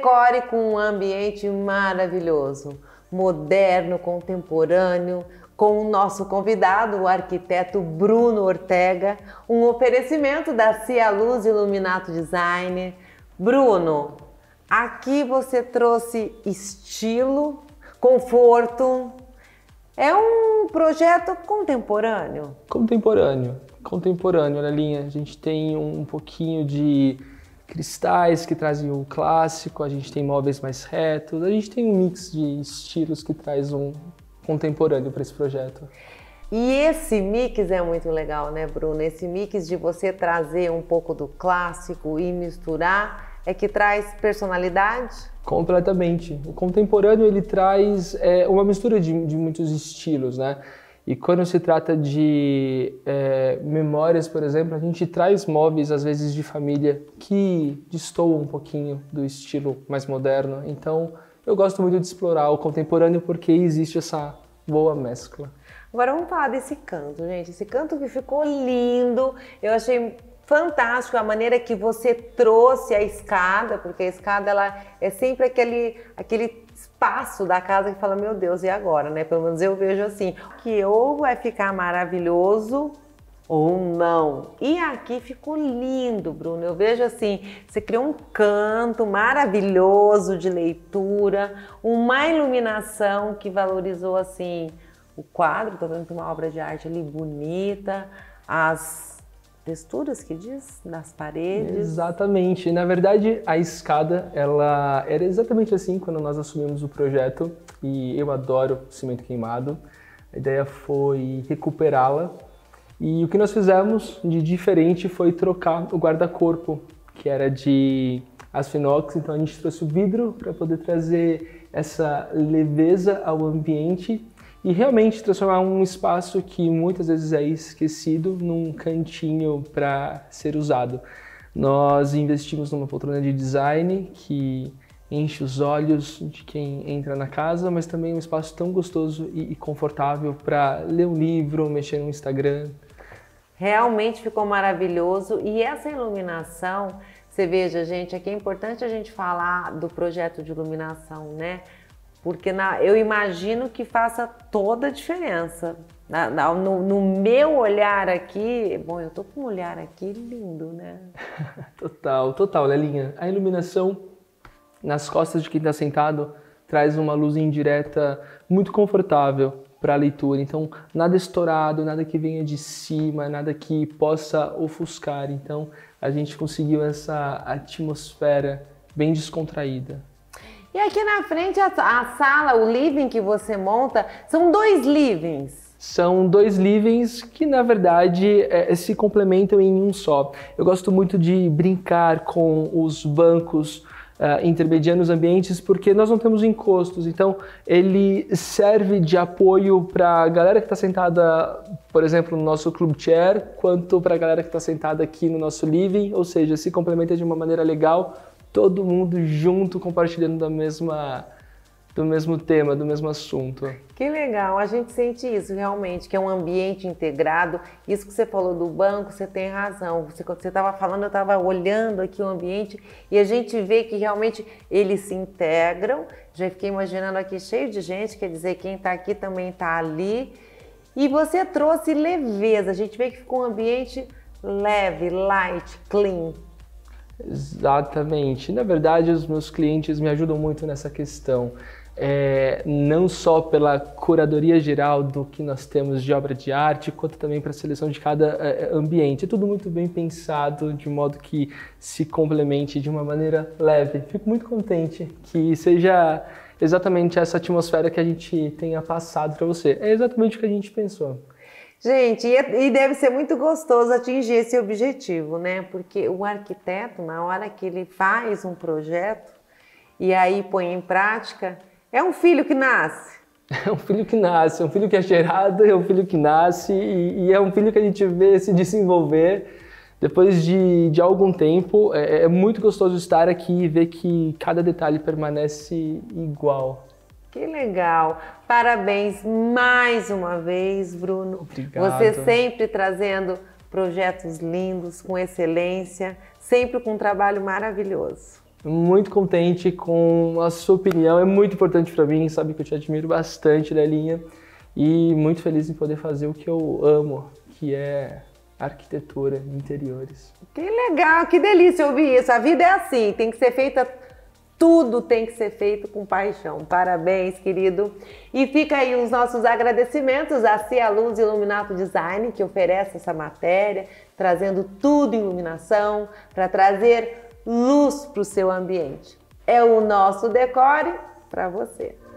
Decore com um ambiente maravilhoso, moderno, contemporâneo, com o nosso convidado, o arquiteto Bruno Ortega, um oferecimento da Cia Luz Iluminato Design. Bruno, aqui você trouxe estilo, conforto. É um projeto contemporâneo? Contemporâneo, contemporâneo, olha linha. A gente tem um pouquinho de cristais que trazem o clássico, a gente tem móveis mais retos, a gente tem um mix de estilos que traz um contemporâneo para esse projeto. E esse mix é muito legal, né, Bruno? Esse mix de você trazer um pouco do clássico e misturar é que traz personalidade? Completamente. O contemporâneo ele traz é, uma mistura de, de muitos estilos, né? E quando se trata de é, memórias, por exemplo, a gente traz móveis, às vezes, de família que destoam um pouquinho do estilo mais moderno. Então, eu gosto muito de explorar o contemporâneo porque existe essa boa mescla. Agora vamos falar desse canto, gente. Esse canto que ficou lindo. Eu achei fantástico a maneira que você trouxe a escada, porque a escada ela é sempre aquele, aquele espaço da casa que fala, meu Deus, e agora, né? Pelo menos eu vejo assim, que ou vai ficar maravilhoso ou não. E aqui ficou lindo, Bruno. Eu vejo assim, você criou um canto maravilhoso de leitura, uma iluminação que valorizou assim o quadro, tá vendo uma obra de arte ali bonita, as texturas que diz nas paredes. Exatamente. Na verdade, a escada ela era exatamente assim quando nós assumimos o projeto e eu adoro cimento queimado. A ideia foi recuperá-la e o que nós fizemos de diferente foi trocar o guarda-corpo que era de asfinox, então a gente trouxe o vidro para poder trazer essa leveza ao ambiente e realmente transformar um espaço que muitas vezes é esquecido num cantinho para ser usado. Nós investimos numa poltrona de design que enche os olhos de quem entra na casa, mas também é um espaço tão gostoso e confortável para ler um livro, mexer no Instagram. Realmente ficou maravilhoso e essa iluminação, você veja, gente, aqui é importante a gente falar do projeto de iluminação, né? Porque na, eu imagino que faça toda a diferença. Na, na, no, no, meu olhar aqui, bom, eu tô com um olhar aqui lindo, né? total, total, Lelinha. A iluminação nas costas de quem está sentado traz uma luz indireta muito confortável para a leitura. Então, nada estourado, nada que venha de cima, nada que possa ofuscar. Então, a gente conseguiu essa atmosfera bem descontraída. E aqui na frente, a, a sala, o living que você monta, são dois livings são dois livings que na verdade é, se complementam em um só. Eu gosto muito de brincar com os bancos uh, eh, os ambientes porque nós não temos encostos, então ele serve de apoio para a galera que está sentada, por exemplo, no nosso club chair, quanto para a galera que está sentada aqui no nosso living, ou seja, se complementa de uma maneira legal todo mundo junto compartilhando da mesma do mesmo tema, do mesmo assunto. Que legal, a gente sente isso realmente, que é um ambiente integrado. Isso que você falou do banco, você tem razão. Você, quando você estava falando, eu estava olhando aqui o ambiente e a gente vê que realmente eles se integram. Já fiquei imaginando aqui cheio de gente, quer dizer, quem está aqui também está ali. E você trouxe leveza, a gente vê que ficou um ambiente leve, light, clean. Exatamente. Na verdade, os meus clientes me ajudam muito nessa questão. É, não só pela curadoria geral do que nós temos de obra de arte, quanto também para a seleção de cada é, é, ambiente. É tudo muito bem pensado, de modo que se complemente de uma maneira leve. Fico muito contente que seja exatamente essa atmosfera que a gente tenha passado para você. É exatamente o que a gente pensou. Gente, é, e, deve ser muito gostoso atingir esse objetivo, né? Porque o arquiteto, na hora que ele faz um projeto e aí põe em prática, é um filho que nasce. É um filho que nasce, é um filho que é gerado, é um filho que nasce e, e é um filho que a gente vê se desenvolver. Depois de, de algum tempo, é, é muito gostoso estar aqui e ver que cada detalhe permanece igual. Que legal! Parabéns mais uma vez, Bruno. Obrigado. Você sempre trazendo projetos lindos, com excelência, sempre com um trabalho maravilhoso. Muito contente com a sua opinião, é muito importante para mim, sabe que eu te admiro bastante, Lelinha, e muito feliz em poder fazer o que eu amo, que é arquitetura, interiores. Que legal, que delícia ouvir isso. A vida é assim, tem que ser feita tudo tem que ser feito com paixão. Parabéns, querido. E fica aí os nossos agradecimentos à Cia Luz Iluminato Design, que oferece essa matéria, trazendo tudo em iluminação, para trazer luz para o seu ambiente. É o nosso decore para você.